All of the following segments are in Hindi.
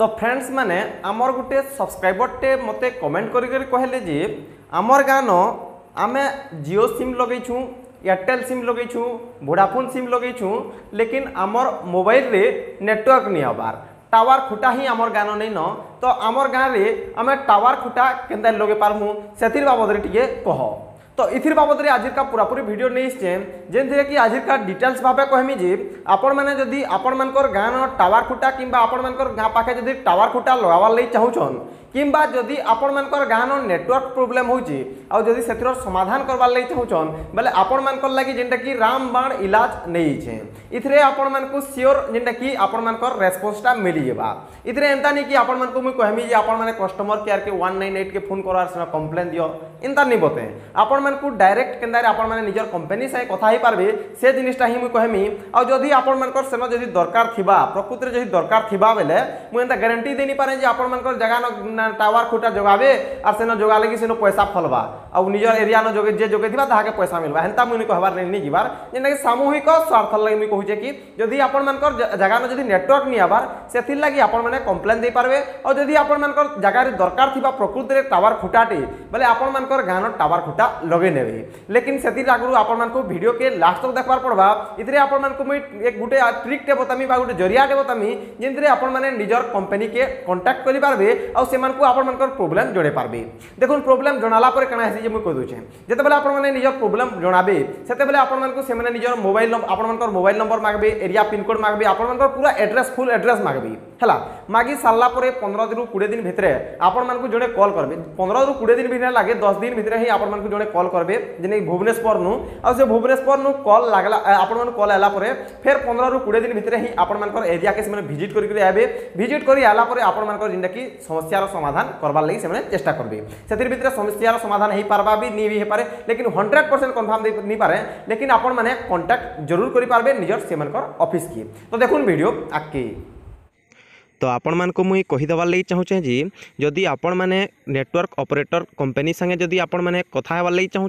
ତ ଫ୍ରେଣ୍ଡସ୍ମାନେ ଆମର ଗୋଟିଏ ସବସ୍କ୍ରାଇବରଟେ ମୋତେ କମେଣ୍ଟ କରିକରି କହିଲେ ଯେ ଆମର ଗାଁନ ଆମେ ଜିଓ ସିମ୍ ଲଗେଇଛୁଁ ଏୟାରଟେଲ୍ ସିମ୍ ଲଗେଇଛୁଁ ଭୋଡ଼ାଫୋନ୍ ସିମ୍ ଲଗେଇଛୁଁ ଲେକିନ୍ ଆମର ମୋବାଇଲରେ ନେଟୱାର୍କ ନି ହେବାର୍ ଟାୱାର ଖୁଟା ହିଁ ଆମର ଗାଁନ ନେଇନ ତ ଆମର ଗାଁରେ ଆମେ ଟାୱାର ଖୁଟା କେନ୍ତା ଲଗେଇ ପାରମୁ ସେଥିର ବାବଦରେ ଟିକେ କହ तो इथिर बाबद आज का पूरी भिडियो नहीं जेन थी आज का डिटेल्स भाव कहमी जी आपण मैंने आपण मान गाँव टावर खुटा कि आपण मान गाँ पाखे जब टावर खुटा लगावार लगे चाहूँ किंबा जदि आपण मान गाँ नेटवर्क प्रोब्लेम होती से समाधान करवा लगे चाहूँ बोले आपण मान लगे जेनटा कि बाण इलाज नहीं है इपण सियोर जेनटा कि आपण मान रेस्पन्सटा मिलजा इतने एंता नहीं कि आपण मैं कहमी आपने कस्टमर केयर के वन नाइन एट के फोन करार कम्प्लेन दि एंता नहीं बोते आपण को डायरेक्ट के आपर कंपनी सागे कथे से जिनटा ही कहमी आदि आपन जो दरकार प्रकृति में जो दरकार बेले मुझे ग्यारंटी देनी पारे आपर जगान टावर खुटा जोगे और से जोगा लगे सेन पैसा फलवा आउ निजर एरिया जोगे जे जोगे थे पैसा मिलवा एंता मुझे कहार नहीं नहीं जीवार जेनता कि सामूहिक स्वार्थ लगे मुझे कहे कि जदि आप जगह जो नेटवर्क नहीं आबार से लगी आपने कम्प्लेन दे पारे आदि आपर जगह दरकार प्रकृति में टावर खुटाटे बोले आपर गाँव टावर खुटा लगे लगे ने लेकिन से आगु भिडियो के लास्ट तक देखार पड़वा इतने आपँ गोटे ट्रिकटे बतामी गोटे जरिया बतामी जिनके आपने कंपनी के कंटाक्ट कर पार्बे आमको आपण प्रोब्लेम जड़े पार्बे देखो प्रोब्लेम जनालापर क्या है मुझे कहीदे जिते बारे निजर प्रोब्लेम जनाबे से आपने निजर मोबाइल नंबर आपर मोबाइल नंबर मागे एरिया पिनकोड मागे आपर पूरा एड्रेस फुल एड्रेस मागे है मागि सारापर पंद्रह दिन कोड़े दिन भितर आपण जो कल करेंगे पंद्रह कोड़े दिन भी लगे दस दिन भितर ही आपको जो कल করবে জেনে भुवनेश्वर नु आसे भुवनेश्वर नु কল লাগলা আপন মান কল হেলা পরে फेर 15 ৰ 20 দিন ভিতৰै हि আপন মানকৰ এৰিয়া কেছ মানে ভিজিট কৰি গৈ আবে ভিজিট কৰি आला পরে আপন মানকৰ যিটা কি সমস্যাৰ সমাধান কৰিবলৈ সেমানে চেষ্টা কৰবি সেইতিৰ ভিতৰ সমস্যাৰ সমাধান হ'ই পৰবা বি নি হ'ই পৰে লেকিন 100% কনফাৰ্ম দেই নি পৰে লেকিন আপন মানে কন্টাক্ট जरुर কৰি পাবে নিজৰ সিমলকৰ অফিচ কি তো দেখোন ভিডিও আক কি तो आपण मानक मुझे कहीदेवार लगी चाहूचे जदि आपण नेटवर्क अपरेटर कंपनी सागे जदि आपण मैंने कथा लगी चाहूँ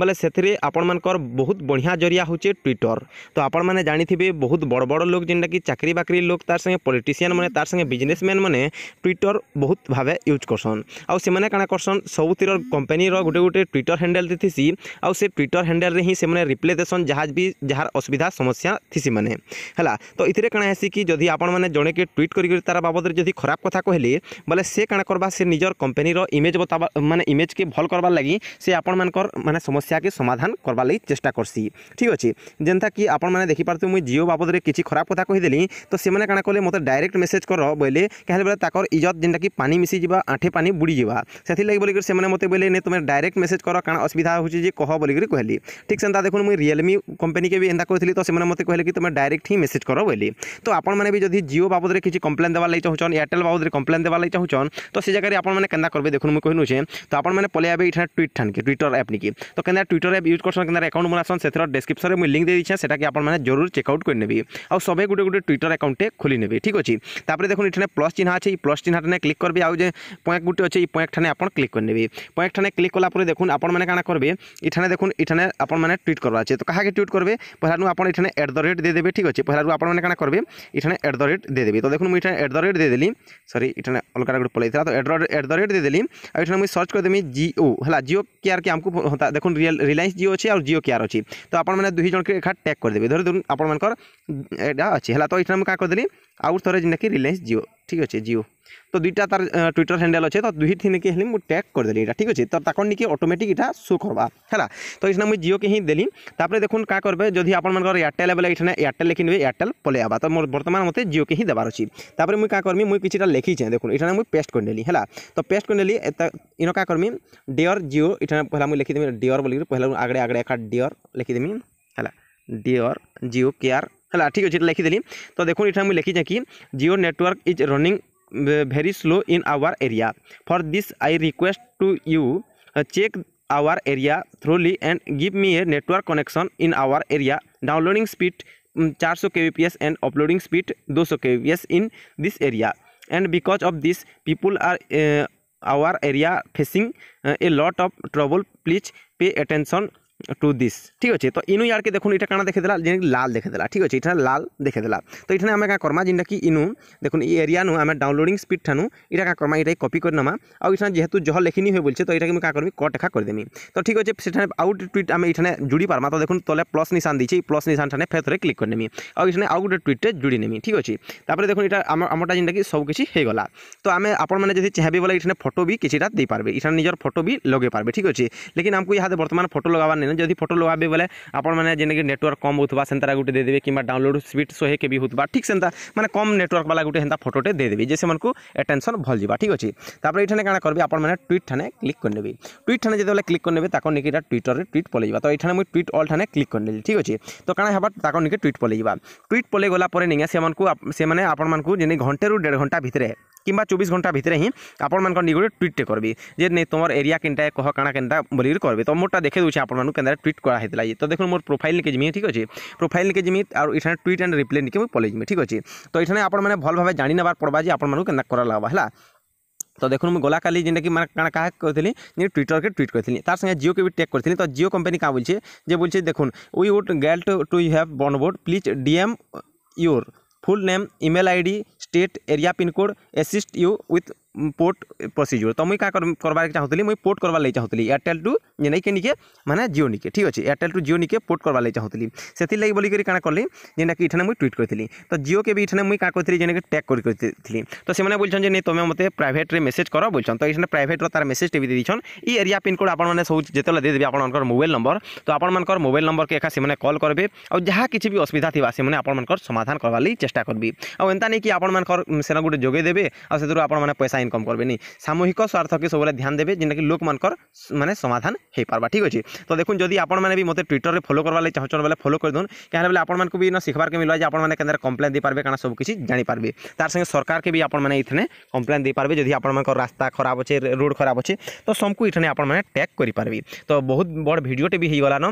बोले से आपण मान बहुत बढ़िया जरिया हूँ ट्विटर तो आपण मैंने थे बहुत बड़ बड़ लोक जेनटा कि चाकरी बाकरी लोक तार संगे पलिटन मैंने तार संगे बिजनेसमैन मैंने ट्विटर बहुत भाव यूज करसन आने का करसन सबुतिर कंपनी रोटे गोटे ट्विटर हैंडेल थी आउ से ट्विटर हैंडेल ही से रिप्ले देसन जहाँ भी जहाँ असुविधा समस्या थीसी मैंने तो इतने कणसी कि जदि आपण मैंने जड़े के ट्विट कर तार बाबद जब खराब कथ कह बोले से कण करवा निजर कंपनीर इमेज बता मैंने इमेज के भल कर लगी से आपण मान मैंने समस्या के समाधान करवा लगी चेषा करसी ठीक अच्छे जेनता कि आप देखी पार्थ मुझ जिओ बाबद कि खराब कथ कह तो से कह मत डायरेक्ट मेसेज कर बोले कहें बोले तक इज्जत जेनटा कि पानी मिसी जा आठे पानी बुड़ से बोलिक मत बोले नहीं तुम्हें डायरेक्ट मेसेज कर कण असुविधा होती कह बोलिकी कहली ठीक से देखो मुझे रियलमी कंपनी के भी एंता कहली तो से मतलब कहले कि तुम्हें डायरेक्ट ही मेसेज कर बोली तो आपने भी जदि जिओ बाबद किसी कम्प्लेन কমপ্লেন দেওয়ার লাগি চাহুছন এয়ারটেল বাবদে কমপ্লেন দেওয়ার লাগি চাহুছন তো সে জায়গায় আপনার মানে কেনা করবে দেখুন মুই কহিনুছে তো আপনার মানে পলাই আবে এখানে টুইট ঠানকে টুইটর অ্যাপ নিকি তো কেন টুইটর অ্যাপ ইউজ করছেন কেন অ্যাকাউন্ট বানাসন সেথর ডেসক্রিপশনে মুই লিঙ্ক দিয়ে দিচ্ছে কি আপনার মানে জরুর চেক আউট করে নেবি আর সবে গোটে গোটে টুইটর অ্যাকাউন্টে খুলি নেবে ঠিক আছে তারপরে দেখুন এখানে প্লস চিহ্ন আছে এই প্লস চিহ্নটা ক্লিক করবে আর যে পয়েন্ট গোটে আছে এই পয়েন্টখানে আপনার ক্লিক করে নেবে পয়েন্টখানে ক্লিক কলা পরে দেখুন আপনার কানা করবে এখানে দেখুন এখানে আপনার টুইট করা আছে তো কাহাকে টুইট করবে পহলারু আপনার এখানে এট দ রেট দিয়ে দেবে ঠিক আছে পহলারু আপনার কানা করবে এখানে এট দ রেট দিয়ে দেবে তো দেখুন মুই এখানে एट द रेट देदेली सरी ये अलग गोटे पलई तो एट द रेट देदेली और मुझे सर्च करदेमी जिओ है जिओ केयर के आमको देखो देख रिलायंस जिओ अच्छे और जिओ केयर अच्छी तो आप दुई जन के एखा टैग करदेवे धर धर आपर एटा अच्छे है तो ये मुझे क्या करदेली आउ थे जेटा कि रिलायंस जिओ ঠিক আছে জিও তো দুইটা তার টুইটর হ্যান্ডেল আছে তো দুইটি নাকি হলে মু ট্যাগ করেদেলি এটা ঠিক আছে তো তাকর নাকি অটোমেটিক এটা শো করবা হ্যাঁ তো এইখানে মুই জিওকে হি দেলি তাপরে দেখুন কা করবে যদি আপনার এয়ারটেল বেলে এখানে এয়ারটেল লিখি নেবে এয়ারটেল পলে আবা তো মোর বর্তমান মতো জিওকে হি দেবার অছি তাপরে মুই কা করমি মুই কিছুটা লিখিছে দেখুন এখানে মুই পেস্ট করে নেলি হ্যাঁ তো পেস্ট করে নেলি ইন কা করমি ডিয়র জিও এখানে পহলা মুই লিখি দেমি ডিয়র বলি পহলা আগে আগে একটা ডিয়র লিখি দেমি হ্যাঁ ডিয়র জিও কেয়ার है ठीक अच्छे लिखीदेली तो देखो यहाँ मुझे लिखीचे कि Jio network is running very slow in our area for this I request to you check our area thoroughly and give me a network connection in our area downloading speed चार सौ K B P S and uploading speed दो सौ K B P S in this area and because of this people are our area facing a lot of trouble please pay attention to this ঠিক আছে তো ইনু ইয়ারকে দেখুন এটা কানা দেখে দিলা যে লাল দেখে দিলা ঠিক আছে এটা লাল দেখে দিলা তো এখানে আমি কাঁ করমা যেটা কি ইনু দেখুন এই এরিয়া নু আমার ডাউনলোডিং স্পিড ঠানু এটা কাঁ করমা এটাই কপি করে নামা আর এখানে যেহেতু জহ লেখিনি হয়ে বলছে তো এটাকে আমি কাঁ করবি কট একা করে দেমি তো ঠিক আছে সেখানে আউট টুইট আমি এখানে জুড়ি পারমা তো দেখুন তলে প্লস নিশান দিয়েছি এই প্লস নিশান ঠানে ফেতরে ক্লিক করে নেমি আর এখানে আউ গোটে টুইটে জুড়ি নেমি ঠিক আছে তারপরে দেখুন এটা আমার আমারটা যেটা কি সব কিছু হয়ে গলা তো আমি আপন মানে যদি চাহবে বলে এখানে ফটো বি কিছুটা দিয়ে পারবে এখানে নিজের ফটো বি লগে পারবে ঠিক আছে লেকিন আমি ইহাতে বর্তমানে ফটো লগাবার নেই ମାନେ ଯଦି ଫଟୋ ଲଗାବେ ବୋଲେ ଆପଣମାନେ ଯେନ୍ଟାକି ନେଟୱାର୍କ କମ୍ ହେଉଥିବା ସେନ୍ତାଟା ଗୋଟେ ଦେଇଦେବେ କିମ୍ବା ଡାଉନଲୋଡ଼ ସ୍ପିଡ଼ ଶହେ କେବି ହେଉଥିବା ଠିକ୍ ସେନ୍ତା ମାନେ କମ୍ ନେଟୱାର୍କ ବାଲା ଗୋଟେ ହେନ୍ତା ଫଟୋଟେ ଦେଇଦେବି ଯେ ସେମାନଙ୍କୁ ଆଟେନସନ୍ ଭଲ ଯିବା ଠିକ୍ ଅଛି ତାପରେ ଏଇଠାନେ କାଣା କରିବି ଆପଣମାନେ ଟ୍ୱିଟ୍ ଠାନେ କ୍ଲିକ୍ କରିନେବି ଟ୍ୱିଟ୍ ଠାନେ ଯେତେବେଳେ କ୍ଲିକ୍ କରିନେବେ ତାକୁ ନେଇକି ଏଇଟା ଟ୍ୱିଟର୍ରେ ଟ୍ୱିଟ୍ ପଲେଇଯିବା ତ ଏଇଠାନେ ମୁଇଁ ଟ୍ୱିଟ୍ ଅଲ୍ ଠାନେ କ୍ଲିକ୍ କରିନେଲି ଠିକ୍ ଅଛି ତ କାଣା ହେବା ତାକୁ ନେଇକି ଟ୍ୱିଟ୍ ପଲେଇଯିବା ଟ୍ୱିଟ୍ ପଲେଇ ଗଲା ପରେ ନେଇକି ସେମାନଙ୍କୁ ସେମାନେ ଆପଣମାନଙ୍କୁ ଯେମିତି ଘଣ୍ଟେରୁ ଦେଢ଼ ଘଣ୍ଟା ଭିତରେ কিংবা চব্বিশ ঘন্টা ভিতরে হি আপনার গোটে ট্রিটটে করবি যে নেই তোমার এরিয়া কেনটা কহ কাণা কেনটা বলি করবে তো মোটা দেখে দেছি আপনার কেনটা ট্রিট করা হয়েছিল তো দেখুন মোট প্রোফাইল নিকে যামি ঠিক আছে প্রোফাইল নিকে যামি আর এখানে টুইট অ্যান্ড রিপ্লাই নিকে মুই পলাই যামি ঠিক আছে তো এখানে আপনার ভালভাবে জানি নেবার পড়বা যে আপনার কেনা করা লাগবা হ্যাঁ তো দেখুন মু গলাকালি যেটাকি মানে কানা কাহা করি যে টুইটরকে টুইট করি তার সঙ্গে জিওকে বি ট্যাগ করি তো জিও কোম্পানি কাঁ বলছে যে বলছে দেখুন we would gel to you have onboard please DM your full name email ID state area pin code assist you with port पशिଯିବ ତ ମୁଇଁ କାଁ କରବାର୍ ଚାହୁଁଥିଲି ମୁଇଁ ପୋର୍ଟ କରବାର୍ ଲାଗି ଚାହୁଁଥିଲି ଏୟାରଟେଲ୍ ଟୁ ଯେନ୍ଟାକି ନିକେ ମାନେ ଜିଓ ନିକେ ଠିକ୍ ଅଛି ଏୟାରଟେଲ୍ ଟୁ ଜିଓ ନିକେ ପୋର୍ଟ କରବାର୍ ଲାଗି ଚାହୁଁଥିଲି ସେଥିର୍ଲାଗି ବୋଲିକରି କାଣା କଲି ଯେନ୍ଟାକି ଇଠାନେ ମୁଇଁ ଟ୍ୱିଟ୍ କରିଥିଲି ତ ଜିଓକେ ବି ଇଠାନେ ମୁଇଁ କାଁ କରିଥିଲି ଯେନ୍ଟାକି ଟ୍ୟାଗ୍ କରି କରିଥିଲି ତ ସେମାନେ ବୋଲଛନ୍ ଯେ ନାଇଁ ତୁମେ ମୋତେ ପ୍ରାଇଭେଟ୍ରେ ମେସେଜ୍ କର ବୋଲଛନ୍ ତ ଏଇଠାନେ ପ୍ରାଇଭେଟ୍ର ତାର ମେସେଜ୍ଟେ ବି ଦେଇଛନ୍ ଇ ଏରିଆ ପିନ୍କୋଡ଼୍ ଆପଣମାନେ ସବୁ ଯେତେବେଳେ ଦେଇଦେବେ ଆପଣଙ୍କର ମୋବାଇଲ୍ ନମ୍ବର ତ ଆପଣମାନଙ୍କର ମୋବାଇଲ୍ ନମ୍ବରକେ ଏକା ସେମାନେ କଲ୍ କରିବେ ଆଉ ଯାହା କିଛି ବି ଅସୁବିଧା ଥିବା ସେମାନେ ଆପଣମାନଙ୍କର ସମାଧାନ କରବାର୍ ଲାଗି ଚେଷ୍ଟା କରିବି ଆଉ ଏନ୍ତା ନେଇକି ଆପଣମାନଙ୍କର ସେନ ଗୋଟେ ଯୋଗାଇ ଦେବେ ଆଉ ସେଥିରୁ ଆପଣମାନେ ପଇସା ইনকম করবেনি সামূহিক স্বার্থকে সবুলে ধ্যান দেবে যেটাকি লোক মানকর মানে সমাধান হয়ে পারবা ঠিক আছে তো দেখুন যদি আপনার বি মতো ট্যুইটরে ফলো করবার লাগে চাহুছন বেলে ফলো করে দিন কেন বেলে আপনার বি শিখবারকে মিলবা যে আপনার কেন্দ্রে কমপ্লেন দিয়ে কারণ সব কিছু জাঁপারে তার সঙ্গে সরকারকে বি আপনার এইখানে কমপ্লেন দিয়ে যদি আপনার রাস্তা খারাপ আছে রোড খারাপ আছে তো সবু এখানে আপনার ট্যাগ করে পারবে তো বহুত বড় ভিডিওটি বি হয়ে গলান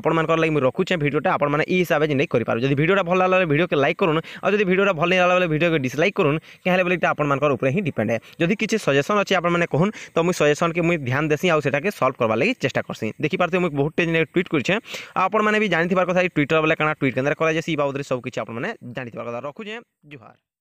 আপনার লাগে রখুছে ভিডিওটা আপনার এই হিসাবে যে নেই করে পারবে যদি ভিডিওটা ভালো লাগলে ভিডিওকে লাইক করুন আর যদি ভিডিওটা ভালো না লাগলে ভিডিওকে ডিসলাইক করুন কেন বেলে এটা আপনার উপরে হি ডিপেন্ড হয় যদি কিছু সজেসন অছি আপনার কহুন তো মুই সজেসনকে মুই ধ্যান দেসি আটাকে সলভ করবার লাগে চেষ্টা করছি দেখিপারে মুই বহুতটে ট্যুইট করছে আপন মানে বি জাঁথিবার কথা এই ট্যুইটর বেলা কেনা ট্যুইট কেন্দ্রে করা যাই এই বাবদে সবকিছু আপনার জাঁথিবার কথা রখুছে জুহার